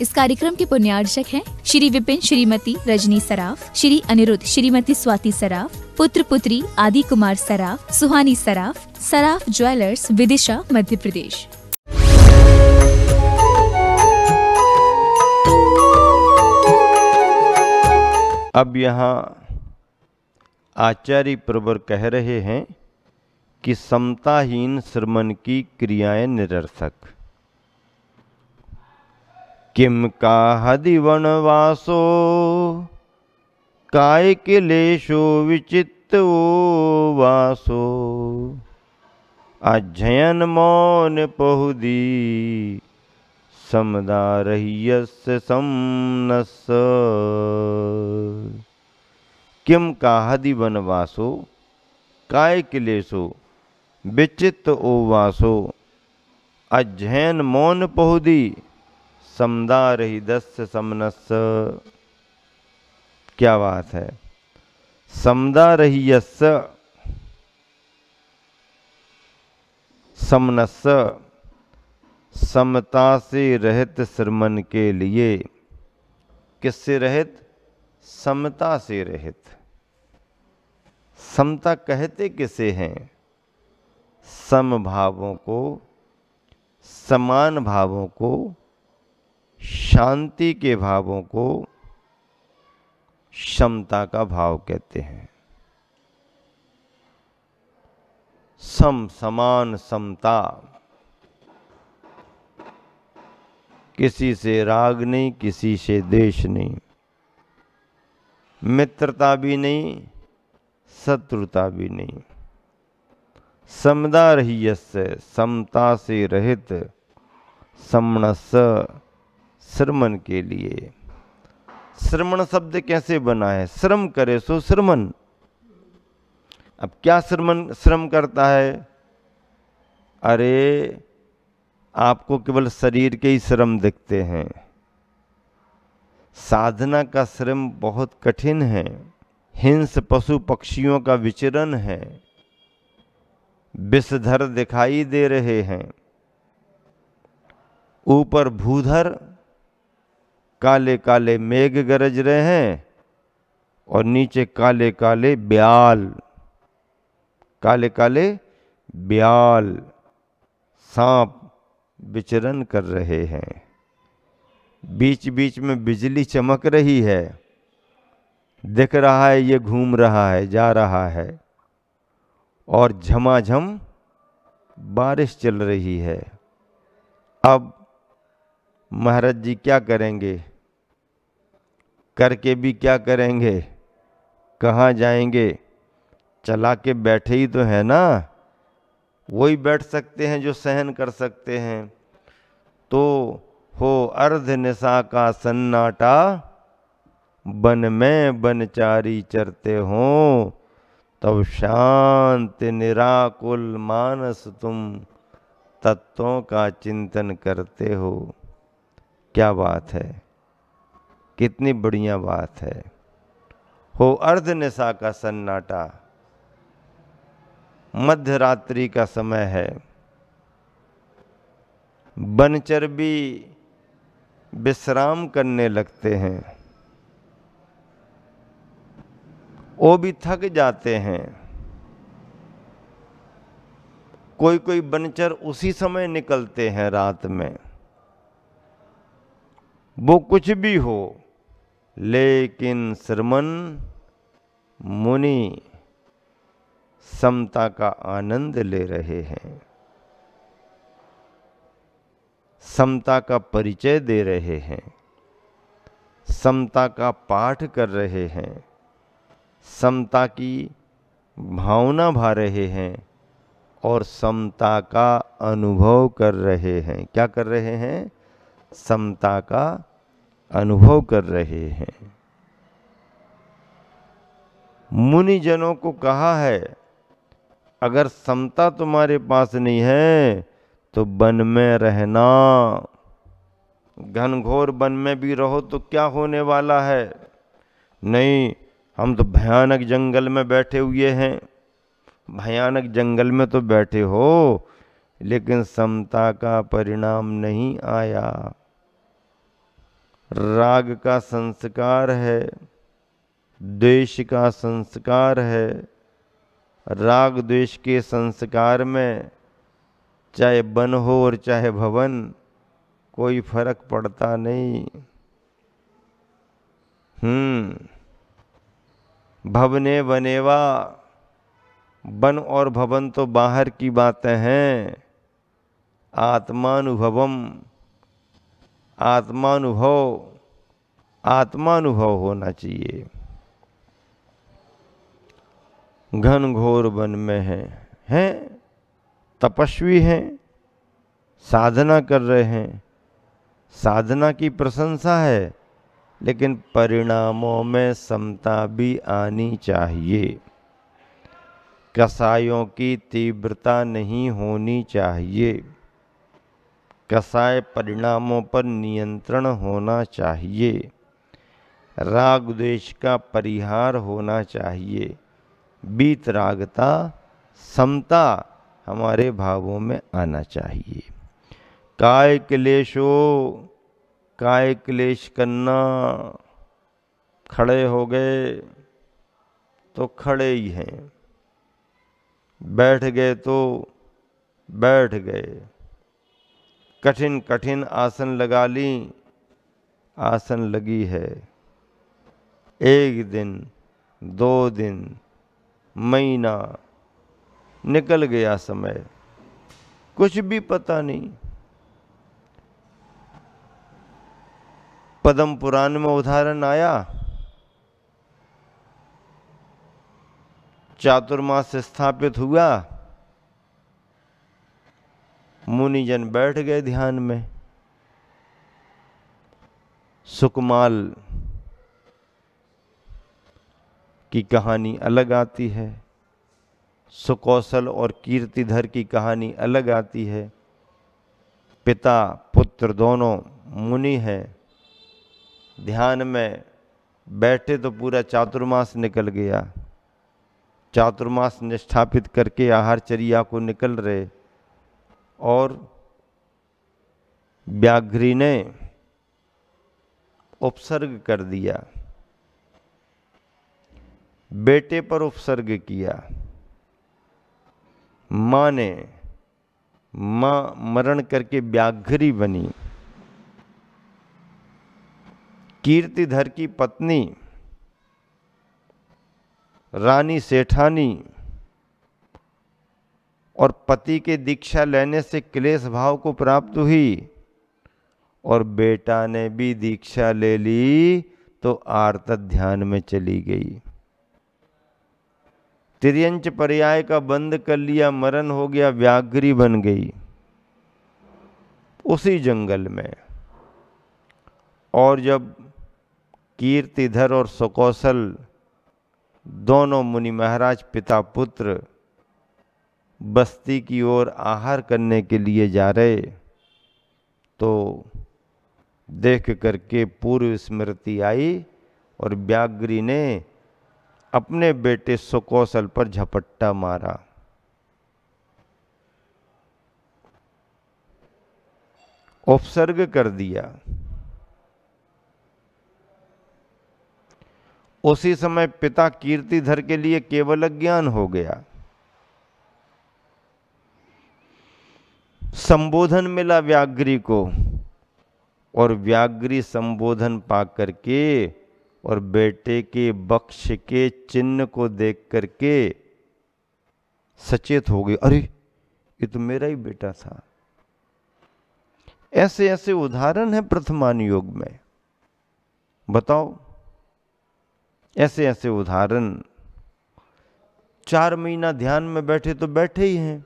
इस कार्यक्रम के पुण्यार्चक हैं श्री विपिन श्रीमती रजनी सराफ श्री अनिरुद्ध श्रीमती स्वाति सराफ पुत्र पुत्री आदि कुमार सराफ सुहानी सराफ सराफ ज्वेलर्स विदिशा मध्य प्रदेश अब यहाँ आचार्य प्रवर कह रहे हैं कि समताहीन श्रमण की क्रियाएं निरर्थक किम का हदि वनवासो काय किलेशो विचित वासो अध्ययन मौन पहुदी समदा रहियस्य समनस किम का हदि वनवासो काय किलेशो विचित ओ वासो अध्ययन मौन पहुदी दस्य समनस क्या बात है यस समनस समता से रहित श्रमण के लिए किससे रहित समता से रहित समता कहते किसे हैं समभावों को समान भावों को शांति के भावों को समता का भाव कहते हैं सम समान समता किसी से राग नहीं किसी से देश नहीं मित्रता भी नहीं शत्रुता भी नहीं समदा रही समता से रहित समणस श्रमण के लिए श्रमण शब्द कैसे बना है श्रम करे सो श्रमण अब क्या श्रमण श्रम करता है अरे आपको केवल शरीर के ही श्रम दिखते हैं साधना का श्रम बहुत कठिन है हिंस पशु पक्षियों का विचरण है विषधर दिखाई दे रहे हैं ऊपर भूधर काले काले मेघ गरज रहे हैं और नीचे काले काले ब्याल काले काले ब्याल सांप विचरण कर रहे हैं बीच बीच में बिजली चमक रही है दिख रहा है ये घूम रहा है जा रहा है और झमाझम जम बारिश चल रही है अब महाराज जी क्या करेंगे करके भी क्या करेंगे कहाँ जाएंगे चला के बैठे ही तो है ना वही बैठ सकते हैं जो सहन कर सकते हैं तो हो अर्ध निशा का सन्नाटा बन में बनचारी चरते हों तब शांत निराकुल मानस तुम तत्वों का चिंतन करते हो क्या बात है कितनी बढ़िया बात है हो अर्ध निशा का सन्नाटा मध्य रात्रि का समय है बनचर भी विश्राम करने लगते हैं वो भी थक जाते हैं कोई कोई बनचर उसी समय निकलते हैं रात में वो कुछ भी हो लेकिन श्रमण मुनि समता का आनंद ले रहे हैं समता का परिचय दे रहे हैं समता का पाठ कर रहे हैं समता की भावना भा रहे हैं और समता का अनुभव कर रहे हैं क्या कर रहे हैं समता का अनुभव कर रहे हैं मुनि जनों को कहा है अगर समता तुम्हारे पास नहीं है तो वन में रहना घनघोर वन में भी रहो तो क्या होने वाला है नहीं हम तो भयानक जंगल में बैठे हुए हैं भयानक जंगल में तो बैठे हो लेकिन समता का परिणाम नहीं आया राग का संस्कार है द्वेष का संस्कार है राग द्वेष के संस्कार में चाहे बन हो और चाहे भवन कोई फर्क पड़ता नहीं हम्म भवने बनेवा बन और भवन तो बाहर की बातें हैं आत्मानुभवम आत्मानुभव आत्मानुभव होना चाहिए घन घोर वन में हैं हैं तपस्वी हैं साधना कर रहे हैं साधना की प्रशंसा है लेकिन परिणामों में समता भी आनी चाहिए कसायों की तीव्रता नहीं होनी चाहिए कसाय परिणामों पर नियंत्रण होना चाहिए राग द्वेश का परिहार होना चाहिए बीतरागता समता हमारे भावों में आना चाहिए काय क्लेशो काय क्लेश करना खड़े हो गए तो खड़े ही हैं बैठ गए तो बैठ गए कठिन कठिन आसन लगा ली आसन लगी है एक दिन दो दिन महीना निकल गया समय कुछ भी पता नहीं पदम पुराण में उदाहरण आया चातुर्मास स्थापित हुआ मुनिजन बैठ गए ध्यान में सुकमाल की कहानी अलग आती है सुकौशल और कीर्तिधर की कहानी अलग आती है पिता पुत्र दोनों मुनि हैं ध्यान में बैठे तो पूरा चातुर्मास निकल गया चातुर्मास निष्ठापित करके आहार चर्या को निकल रहे और व्याघ्री ने उपसर्ग कर दिया बेटे पर उपसर्ग किया माँ ने माँ मरण करके व्याघ्री बनी कीर्तिधर की पत्नी रानी सेठानी और पति के दीक्षा लेने से क्लेश भाव को प्राप्त हुई और बेटा ने भी दीक्षा ले ली तो आर्त ध्यान में चली गई त्रियंच पर्याय का बंद कर लिया मरण हो गया व्याघ्री बन गई उसी जंगल में और जब कीर्तिधर और सुकौशल दोनों मुनि महाराज पिता पुत्र बस्ती की ओर आहार करने के लिए जा रहे तो देख करके पूर्व स्मृति आई और व्याग्री ने अपने बेटे सुकौशल पर झपट्टा मारा उपसर्ग कर दिया उसी समय पिता कीर्तिधर के लिए केवल अज्ञान हो गया संबोधन मिला व्याग्री को और व्याग्री संबोधन पा करके और बेटे के बक्ष के चिन्ह को देख करके सचेत हो गए अरे ये तो मेरा ही बेटा था ऐसे ऐसे उदाहरण है प्रथमान योग में बताओ ऐसे ऐसे उदाहरण चार महीना ध्यान में बैठे तो बैठे ही हैं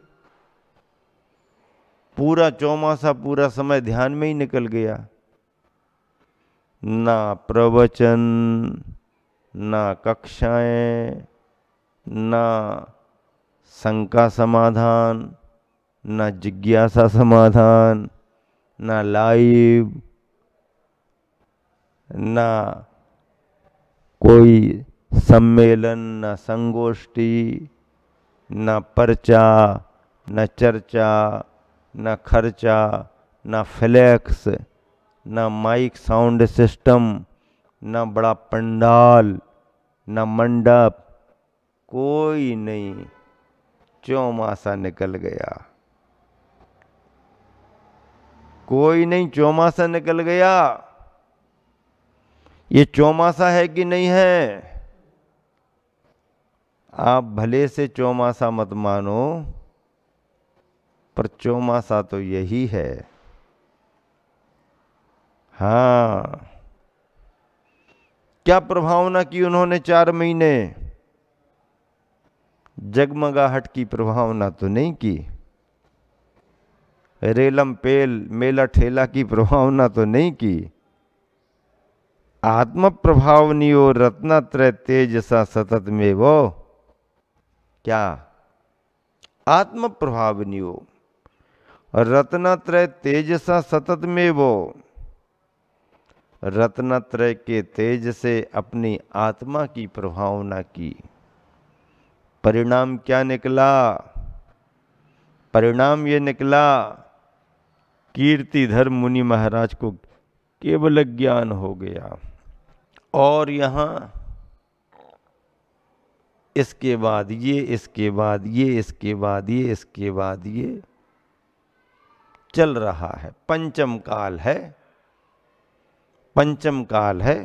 पूरा चौमासा पूरा समय ध्यान में ही निकल गया ना प्रवचन ना कक्षाएं ना शंका समाधान ना जिज्ञासा समाधान ना लाइव ना कोई सम्मेलन ना संगोष्ठी ना पर्चा ना चर्चा ना खर्चा ना फ्लैक्स ना माइक साउंड सिस्टम ना बड़ा पंडाल ना मंडप कोई नहीं चौमासा निकल गया कोई नहीं चौमासा निकल गया ये चौमासा है कि नहीं है आप भले से चौमासा मत मानो पर चौमासा तो यही है हाँ क्या प्रभावना की उन्होंने चार महीने जगमगाहट की प्रभावना तो नहीं की रेलम पेल मेला ठेला की प्रभावना तो नहीं की आत्म प्रभावनी और रत्नात्रय सा सतत में वो क्या आत्म प्रभावनी हो तेज तेजसा सतत में वो रत्नत्रय के तेज से अपनी आत्मा की प्रभावना की परिणाम क्या निकला परिणाम ये निकला कीर्ति धर्म मुनि महाराज को केवल ज्ञान हो गया और यहाँ इसके बाद ये इसके बाद ये इसके बाद ये इसके बाद ये चल रहा है पंचम काल है पंचम काल है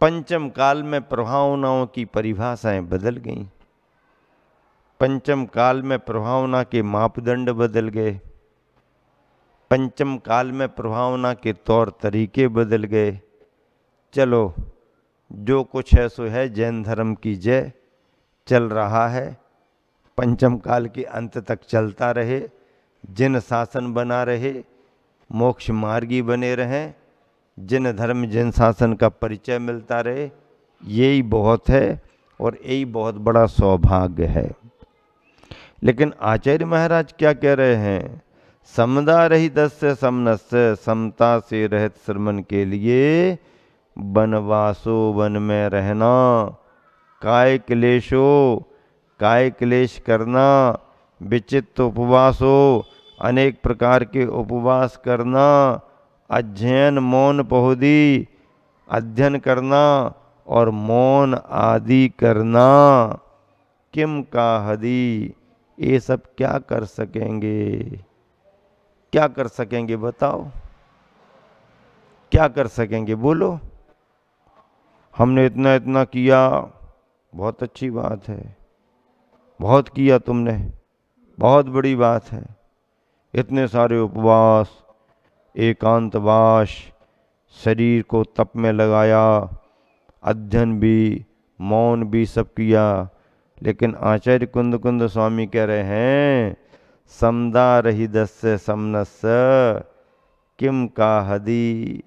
पंचम काल में प्रभावनाओं की परिभाषाएं बदल गईं पंचम काल में प्रभावना के मापदंड बदल गए पंचम काल में प्रभावना के तौर तरीके बदल गए चलो जो कुछ है सो है जैन धर्म की जय चल रहा है पंचम काल के अंत तक चलता रहे जिन शासन बना रहे मोक्ष मार्गी बने रहें जिन धर्म जिन शासन का परिचय मिलता रहे यही बहुत है और यही बहुत बड़ा सौभाग्य है लेकिन आचार्य महाराज क्या कह रहे हैं समदा रहित समनस्य समता से रहित श्रमण के लिए वनवासो वन में रहना काय क्लेशो काय क्लेश करना विचित्र उपवास हो अनेक प्रकार के उपवास करना अध्ययन मौन पहुदी अध्ययन करना और मौन आदि करना किम का हदी ये सब क्या कर सकेंगे क्या कर सकेंगे बताओ क्या कर सकेंगे बोलो हमने इतना इतना किया बहुत अच्छी बात है बहुत किया तुमने बहुत बड़ी बात है इतने सारे उपवास एकांतवास शरीर को तप में लगाया अध्ययन भी मौन भी सब किया लेकिन आचार्य कुंद कुंद स्वामी कह रहे हैं समदा रही दस्य समनस किम का हदी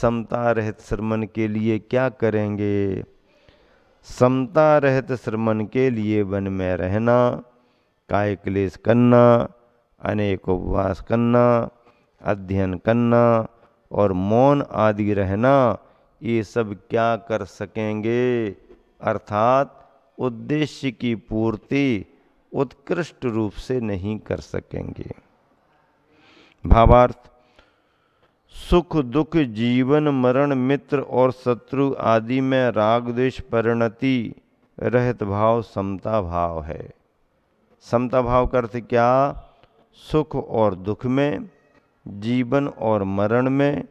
समता रहित श्रमण के लिए क्या करेंगे समता रहित श्रमण के लिए वन में रहना काय क्लेश करना अनेक उपवास करना अध्ययन करना और मौन आदि रहना ये सब क्या कर सकेंगे अर्थात उद्देश्य की पूर्ति उत्कृष्ट रूप से नहीं कर सकेंगे भावार्थ सुख दुख जीवन मरण मित्र और शत्रु आदि में राग द्वेष परिणति रहत भाव समता भाव है समता भाव का अर्थ क्या सुख और दुख में जीवन और मरण में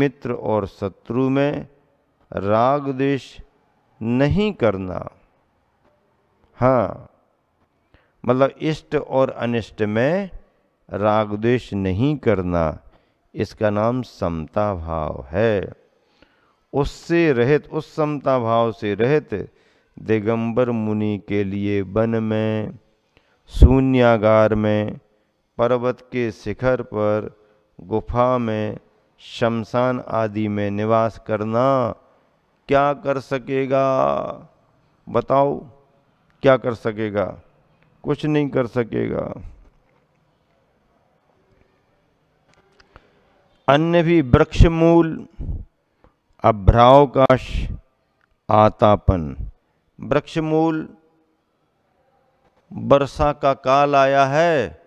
मित्र और शत्रु में राग द्वेष नहीं करना हाँ मतलब इष्ट और अनिष्ट में राग द्वेष नहीं करना इसका नाम समता भाव है उससे रहित उस समता भाव से रहित दिगंबर मुनि के लिए वन में शून्यागार में पर्वत के शिखर पर गुफा में शमशान आदि में निवास करना क्या कर सकेगा बताओ क्या कर सकेगा कुछ नहीं कर सकेगा अन्य भी वृक्ष मूल अभ्रावकाश आतापन वृक्ष मूल बरसा का काल आया है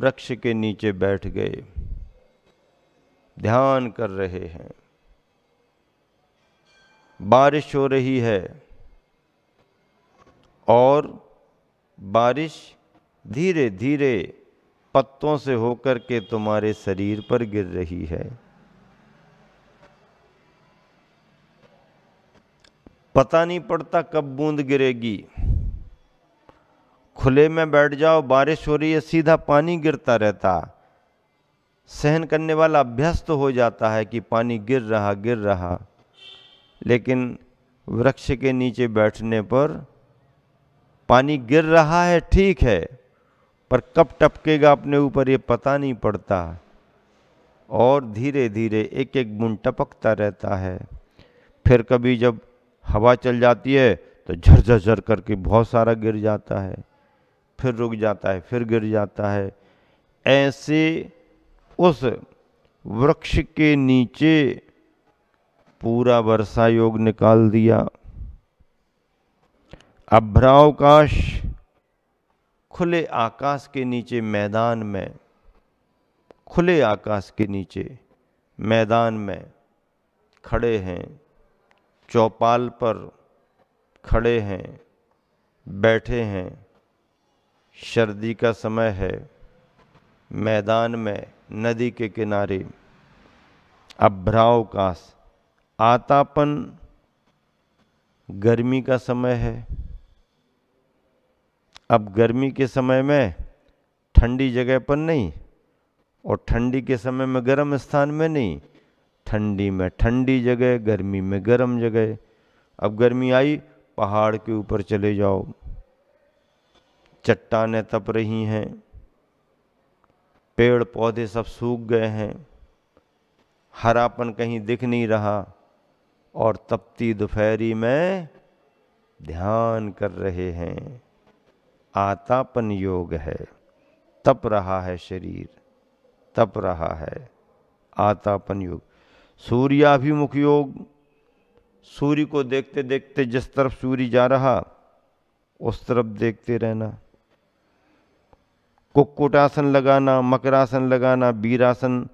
वृक्ष के नीचे बैठ गए ध्यान कर रहे हैं बारिश हो रही है और बारिश धीरे धीरे पत्तों से होकर के तुम्हारे शरीर पर गिर रही है पता नहीं पड़ता कब बूंद गिरेगी खुले में बैठ जाओ बारिश हो रही है सीधा पानी गिरता रहता सहन करने वाला अभ्यस्त तो हो जाता है कि पानी गिर रहा गिर रहा लेकिन वृक्ष के नीचे बैठने पर पानी गिर रहा है ठीक है पर कब टपकेगा अपने ऊपर ये पता नहीं पड़ता और धीरे धीरे एक एक बूंद टपकता रहता है फिर कभी जब हवा चल जाती है तो झरझर झर करके बहुत सारा गिर जाता है फिर रुक जाता है फिर गिर जाता है ऐसे उस वृक्ष के नीचे पूरा वर्षा योग निकाल दिया अभ्रावकाश खुले आकाश के नीचे मैदान में खुले आकाश के नीचे मैदान में खड़े हैं चौपाल पर खड़े हैं बैठे हैं सर्दी का समय है मैदान में नदी के किनारे अभ्रावकाश आतापन गर्मी का समय है अब गर्मी के समय में ठंडी जगह पर नहीं और ठंडी के समय में गर्म स्थान में नहीं ठंडी में ठंडी जगह गर्मी में गर्म जगह अब गर्मी आई पहाड़ के ऊपर चले जाओ चट्टाने तप रही हैं पेड़ पौधे सब सूख गए हैं हरापन कहीं दिख नहीं रहा और तपती दोपहरी में ध्यान कर रहे हैं आतापन योग है तप रहा है शरीर तप रहा है आतापन योग सूर्याभिमुख योग सूर्य को देखते देखते जिस तरफ सूर्य जा रहा उस तरफ देखते रहना कुक्कुटासन लगाना मकरासन लगाना वीरासन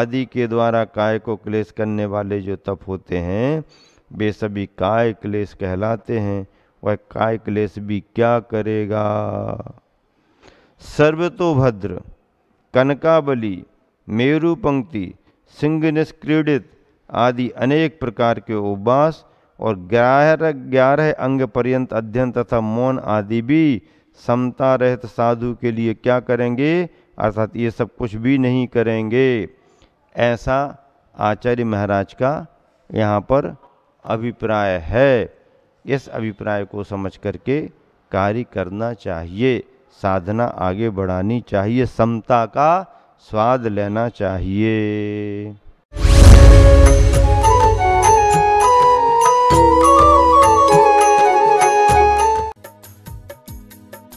आदि के द्वारा काय को क्लेश करने वाले जो तप होते हैं वे सभी काय क्लेश कहलाते हैं वह काय क्लेश भी क्या करेगा सर्वतोभद्र कनकाबली मेरु पंक्ति सिंह निष्क्रीडित आदि अनेक प्रकार के उपवास और ग्यारह ग्यारह अंग पर्यंत अध्ययन तथा मौन आदि भी समता रहित साधु के लिए क्या करेंगे अर्थात ये सब कुछ भी नहीं करेंगे ऐसा आचार्य महाराज का यहाँ पर अभिप्राय है इस अभिप्राय को समझ करके कार्य करना चाहिए साधना आगे बढ़ानी चाहिए समता का स्वाद लेना चाहिए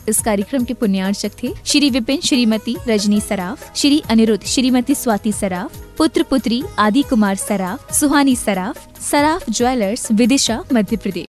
इस कार्यक्रम के पुण्यार्चक थे श्री विपिन श्रीमती रजनी सराफ श्री अनिरुद्ध श्रीमती स्वाति सराफ पुत्र पुत्री आदि कुमार सराफ सुहानी सराफ सराफ ज्वेलर्स विदिशा मध्य प्रदेश